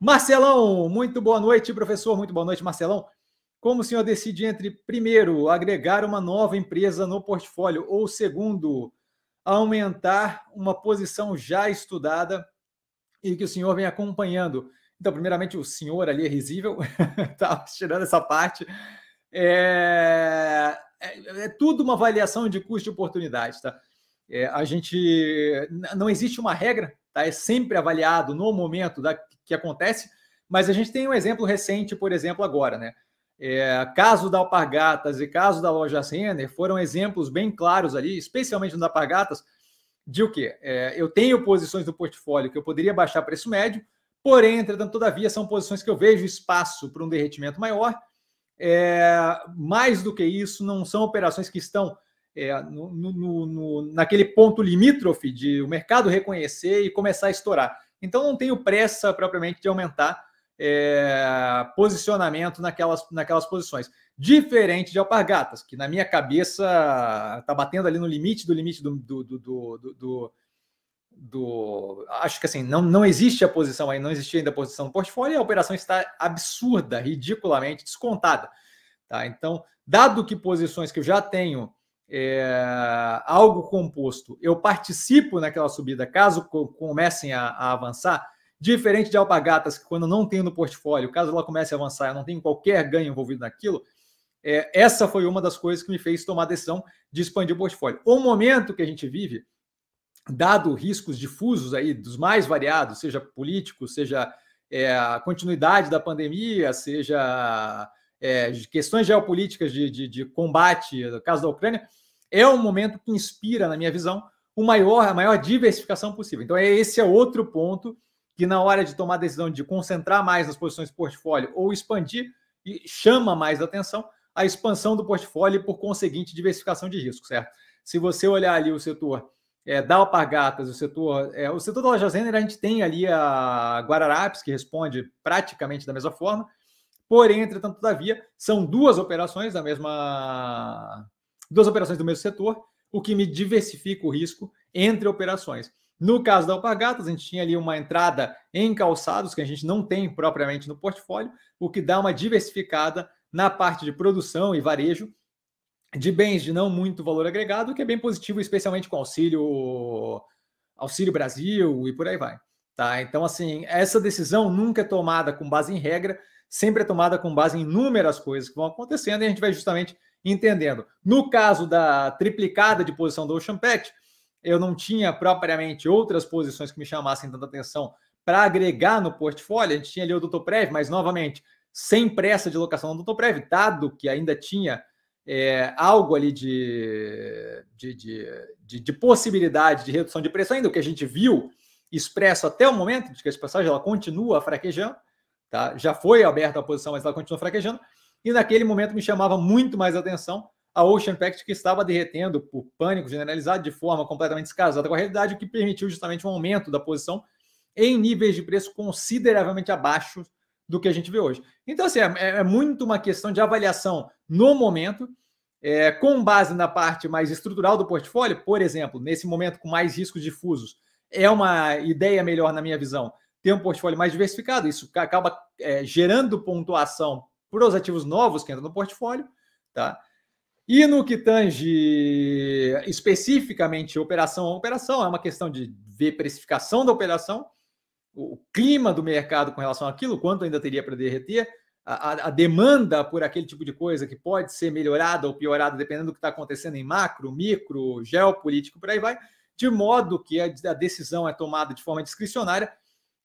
Marcelão, muito boa noite, professor. Muito boa noite, Marcelão. Como o senhor decide entre, primeiro, agregar uma nova empresa no portfólio ou, segundo, aumentar uma posição já estudada e que o senhor vem acompanhando? Então, primeiramente, o senhor ali é risível, tá tirando essa parte. É... É, é, tudo uma avaliação de custo e oportunidade, tá? É, a gente não existe uma regra, tá? É sempre avaliado no momento da que acontece, mas a gente tem um exemplo recente, por exemplo, agora, né? É, caso da Alpargatas e caso da loja Renner foram exemplos bem claros ali, especialmente no da Alpargatas, de o quê? É, eu tenho posições do portfólio que eu poderia baixar preço médio, porém, entretanto, todavia, são posições que eu vejo espaço para um derretimento maior. É, mais do que isso, não são operações que estão é, no, no, no, naquele ponto limítrofe de o mercado reconhecer e começar a estourar. Então não tenho pressa propriamente de aumentar é, posicionamento naquelas, naquelas posições. Diferente de alpargatas, que na minha cabeça está batendo ali no limite do limite do do, do, do. do, do, acho que assim, não, não existe a posição aí, não existia ainda a posição no portfólio e a operação está absurda, ridiculamente descontada. Tá? Então, dado que posições que eu já tenho é, algo composto, eu participo naquela subida, caso comecem a, a, avançar, diferente de alpagatas, que quando não tenho no portfólio, caso ela comece a avançar, eu não tenho qualquer ganho envolvido naquilo, é, essa foi uma das coisas que me fez tomar a decisão de expandir o portfólio. O momento que a gente vive, dado riscos difusos aí, dos mais variados, seja político, seja é, a continuidade da pandemia, seja é, questões geopolíticas de, de, de, combate, no caso da Ucrânia, é um momento que inspira, na minha visão, o maior, a maior diversificação possível. Então, é, esse é outro ponto que, na hora de tomar a decisão de concentrar mais nas posições de portfólio ou expandir, chama mais atenção a expansão do portfólio e, por conseguinte, diversificação de risco, certo? Se você olhar ali o setor é, da Alpargatas, o setor, é, o setor da Loja Zener, a gente tem ali a Guararapes, que responde praticamente da mesma forma, Porém, entretanto, todavia, são duas operações da mesma. duas operações do mesmo setor, o que me diversifica o risco entre operações. No caso da Alpargatas, a gente tinha ali uma entrada em calçados, que a gente não tem propriamente no portfólio, o que dá uma diversificada na parte de produção e varejo de bens de não muito valor agregado, o que é bem positivo, especialmente com auxílio, auxílio Brasil e por aí vai. Tá? Então, assim, essa decisão nunca é tomada com base em regra, sempre é tomada com base em inúmeras coisas que vão acontecendo e a gente vai justamente entendendo. No caso da triplicada de posição do Ocean Pact, eu não tinha propriamente outras posições que me chamassem tanta atenção para agregar no portfólio. A gente tinha ali o Doutor Prev, mas novamente, sem pressa de locação do Doutor Prev, dado que ainda tinha é, algo ali de, de, de, de, possibilidade de redução de preço, ainda o que a gente viu expresso até o momento, de que essa passagem ela continua fraquejando tá? já foi aberta a posição, mas ela continua fraquejando. E naquele momento me chamava muito mais atenção a Ocean Pact, que estava derretendo por pânico generalizado de forma completamente descasada com a realidade, o que permitiu justamente um aumento da posição em níveis de preço consideravelmente abaixo do que a gente vê hoje. Então, assim, é, é, é muito uma questão de avaliação no momento, é, com base na parte mais estrutural do portfólio, por exemplo, nesse momento com mais riscos difusos, é uma ideia melhor na minha visão ter um portfólio mais diversificado. Isso acaba é, gerando pontuação para os ativos novos que entram no portfólio, tá? E no que tange especificamente operação a operação, é uma questão de ver precificação da operação, o clima do mercado com relação àquilo, quanto ainda teria para derreter, a, a, demanda por aquele tipo de coisa que pode ser melhorada ou piorada dependendo do que está acontecendo em macro, micro, geopolítico, por aí vai, de modo que a, a decisão é tomada de forma discricionária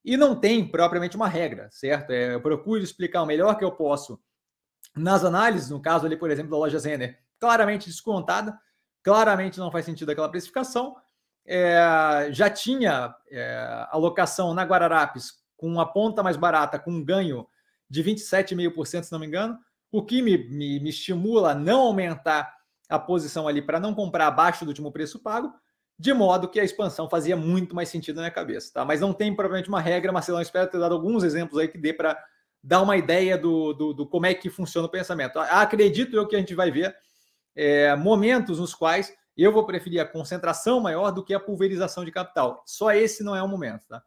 e não tem propriamente uma regra, certo? É, eu procuro explicar o melhor que eu posso nas análises, no caso ali, por exemplo, da loja Zener, claramente descontada, claramente não faz sentido aquela precificação. É, já tinha é, alocação na Guararapes com uma ponta mais barata, com um ganho de 27,5%, se não me engano, o que me, me, me estimula a não aumentar a posição ali para não comprar abaixo do último preço pago de modo que a expansão fazia muito mais sentido na minha cabeça, tá? Mas não tem provavelmente uma regra, Marcelão, espero ter dado alguns exemplos aí que dê para dar uma ideia do, do, do, como é que funciona o pensamento. Acredito eu que a gente vai ver é, momentos nos quais eu vou preferir a concentração maior do que a pulverização de capital. Só esse não é o momento, tá?